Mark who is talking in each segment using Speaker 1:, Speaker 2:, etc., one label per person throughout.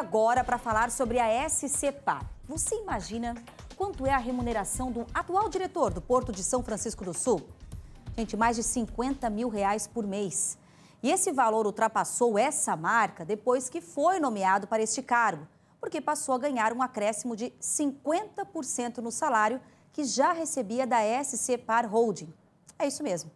Speaker 1: agora para falar sobre a SCPA. Você imagina quanto é a remuneração do atual diretor do Porto de São Francisco do Sul? Gente, mais de 50 mil reais por mês. E esse valor ultrapassou essa marca depois que foi nomeado para este cargo, porque passou a ganhar um acréscimo de 50% no salário que já recebia da SCPAR Holding. É isso mesmo.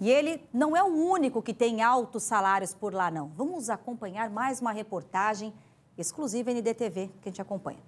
Speaker 1: E ele não é o único que tem altos salários por lá, não. Vamos acompanhar mais uma reportagem exclusiva NDTV, que a gente acompanha.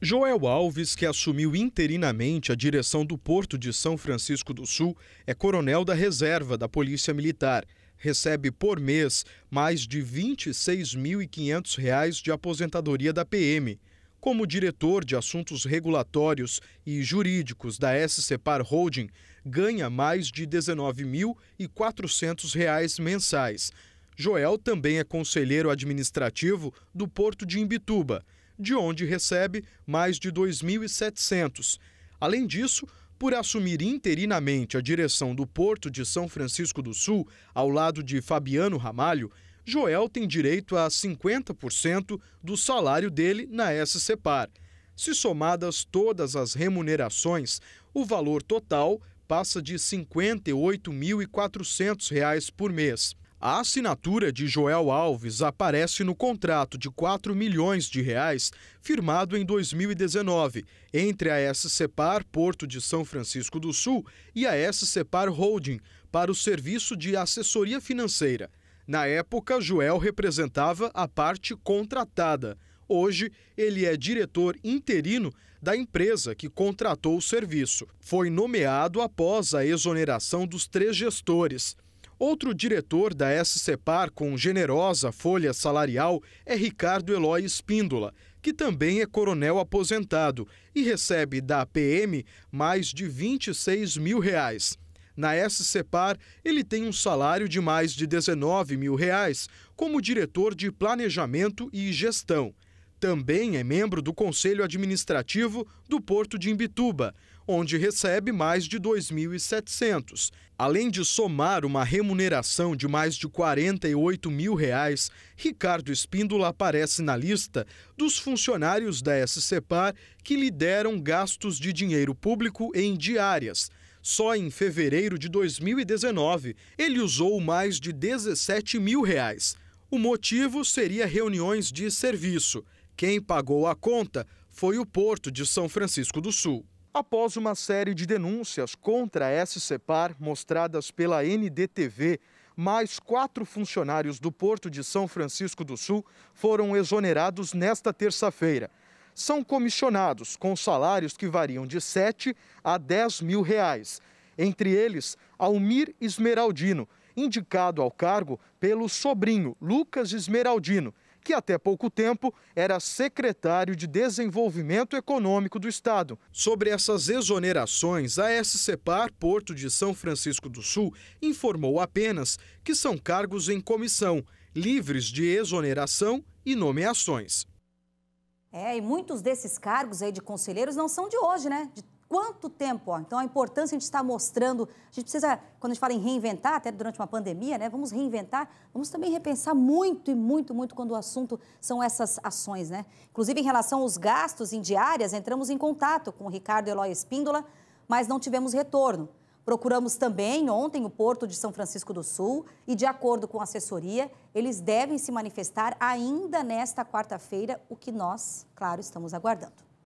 Speaker 2: Joel Alves, que assumiu interinamente a direção do Porto de São Francisco do Sul, é coronel da reserva da Polícia Militar. Recebe por mês mais de R$ 26.500 de aposentadoria da PM. Como diretor de assuntos regulatórios e jurídicos da SCPAR Holding, ganha mais de R$ 19.400 mensais Joel também é conselheiro administrativo do Porto de Imbituba, de onde recebe mais de 2.700. Além disso, por assumir interinamente a direção do Porto de São Francisco do Sul, ao lado de Fabiano Ramalho, Joel tem direito a 50% do salário dele na SCPAR. Se somadas todas as remunerações, o valor total passa de R$ 58.400 por mês. A assinatura de Joel Alves aparece no contrato de 4 milhões de reais firmado em 2019 entre a SCPAR Porto de São Francisco do Sul e a SCPAR Holding para o serviço de assessoria financeira. Na época, Joel representava a parte contratada. Hoje, ele é diretor interino da empresa que contratou o serviço. Foi nomeado após a exoneração dos três gestores. Outro diretor da SCPAR com generosa folha salarial é Ricardo Eloy Espíndola, que também é coronel aposentado e recebe da PM mais de 26 mil reais. Na SCPAR, ele tem um salário de mais de 19 mil reais como diretor de Planejamento e Gestão. Também é membro do Conselho Administrativo do Porto de Imbituba, onde recebe mais de 2.700, Além de somar uma remuneração de mais de 48 mil reais, Ricardo Espíndola aparece na lista dos funcionários da SCPAR que lideram gastos de dinheiro público em diárias. Só em fevereiro de 2019, ele usou mais de 17 mil reais. O motivo seria reuniões de serviço. Quem pagou a conta foi o Porto de São Francisco do Sul. Após uma série de denúncias contra a SCPAR mostradas pela NDTV, mais quatro funcionários do Porto de São Francisco do Sul foram exonerados nesta terça-feira. São comissionados com salários que variam de 7 a 10 mil reais. Entre eles, Almir Esmeraldino, indicado ao cargo pelo sobrinho Lucas Esmeraldino, que até pouco tempo era secretário de Desenvolvimento Econômico do Estado. Sobre essas exonerações, a SCPAR Porto de São Francisco do Sul informou apenas que são cargos em comissão, livres de exoneração e nomeações.
Speaker 1: É, e muitos desses cargos aí de conselheiros não são de hoje, né? De Quanto tempo? Ó? Então, a importância a gente está mostrando. A gente precisa, quando a gente fala em reinventar, até durante uma pandemia, né? Vamos reinventar, vamos também repensar muito e muito, muito quando o assunto são essas ações, né? Inclusive, em relação aos gastos em diárias, entramos em contato com o Ricardo Eloy Espíndola, mas não tivemos retorno. Procuramos também ontem o Porto de São Francisco do Sul e, de acordo com a assessoria, eles devem se manifestar ainda nesta quarta-feira, o que nós, claro, estamos aguardando.